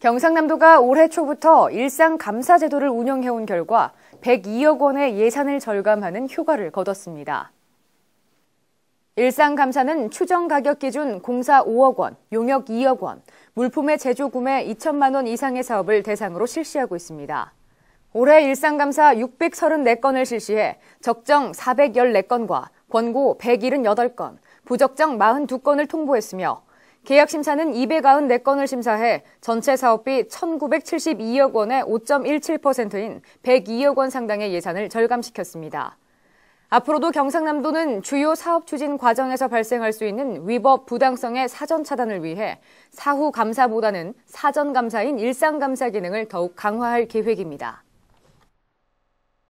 경상남도가 올해 초부터 일상 감사 제도를 운영해온 결과 102억 원의 예산을 절감하는 효과를 거뒀습니다. 일상 감사는 추정 가격 기준 공사 5억 원, 용역 2억 원, 물품의 제조 구매 2천만 원 이상의 사업을 대상으로 실시하고 있습니다. 올해 일상 감사 634건을 실시해 적정 414건과 권고 178건, 부적정 42건을 통보했으며 계약 심사는 294건을 심사해 전체 사업비 1,972억 원의 5.17%인 102억 원 상당의 예산을 절감시켰습니다. 앞으로도 경상남도는 주요 사업 추진 과정에서 발생할 수 있는 위법 부당성의 사전 차단을 위해 사후 감사보다는 사전 감사인 일상 감사 기능을 더욱 강화할 계획입니다.